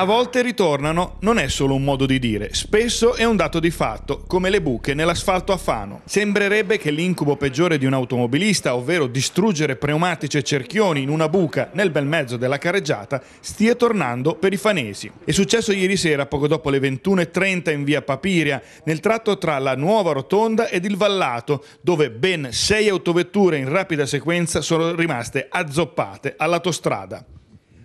A volte ritornano non è solo un modo di dire, spesso è un dato di fatto, come le buche nell'asfalto a Fano. Sembrerebbe che l'incubo peggiore di un automobilista, ovvero distruggere pneumatici e cerchioni in una buca nel bel mezzo della carreggiata, stia tornando per i fanesi. È successo ieri sera, poco dopo le 21.30 in via Papiria, nel tratto tra la nuova rotonda ed il Vallato, dove ben sei autovetture in rapida sequenza sono rimaste azzoppate all'autostrada.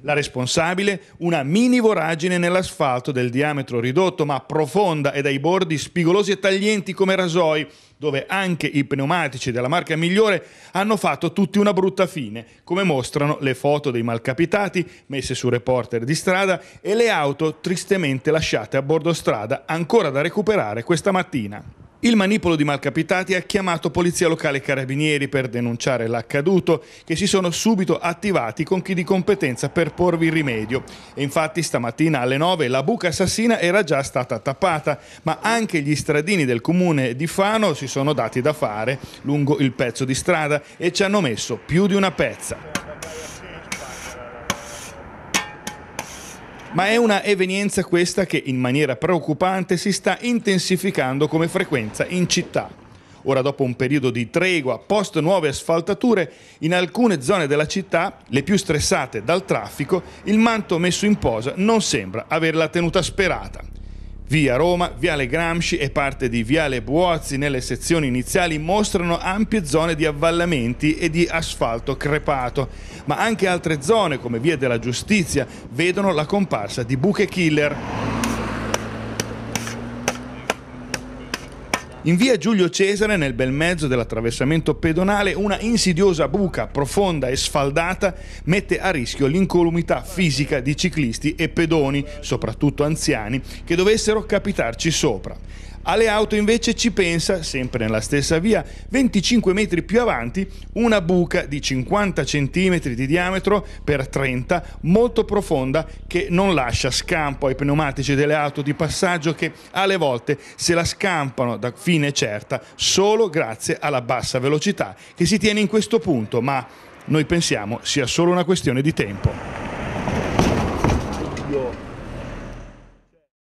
La responsabile? Una mini voragine nell'asfalto del diametro ridotto ma profonda e dai bordi spigolosi e taglienti come rasoi, dove anche i pneumatici della marca migliore hanno fatto tutti una brutta fine, come mostrano le foto dei malcapitati messe su reporter di strada e le auto tristemente lasciate a bordo strada ancora da recuperare questa mattina. Il manipolo di malcapitati ha chiamato Polizia Locale e Carabinieri per denunciare l'accaduto, che si sono subito attivati con chi di competenza per porvi rimedio. E infatti stamattina alle 9 la buca assassina era già stata tappata, ma anche gli stradini del comune di Fano si sono dati da fare lungo il pezzo di strada e ci hanno messo più di una pezza. ma è una evenienza questa che in maniera preoccupante si sta intensificando come frequenza in città. Ora, dopo un periodo di tregua, post nuove asfaltature, in alcune zone della città, le più stressate dal traffico, il manto messo in posa non sembra aver la tenuta sperata. Via Roma, Viale Gramsci e parte di Viale Buozzi nelle sezioni iniziali mostrano ampie zone di avvallamenti e di asfalto crepato, ma anche altre zone come Via della Giustizia vedono la comparsa di buche killer. In via Giulio Cesare, nel bel mezzo dell'attraversamento pedonale, una insidiosa buca profonda e sfaldata mette a rischio l'incolumità fisica di ciclisti e pedoni, soprattutto anziani, che dovessero capitarci sopra. Alle auto invece ci pensa, sempre nella stessa via, 25 metri più avanti, una buca di 50 cm di diametro per 30, molto profonda, che non lascia scampo ai pneumatici delle auto di passaggio che alle volte se la scampano da fine certa solo grazie alla bassa velocità che si tiene in questo punto, ma noi pensiamo sia solo una questione di tempo.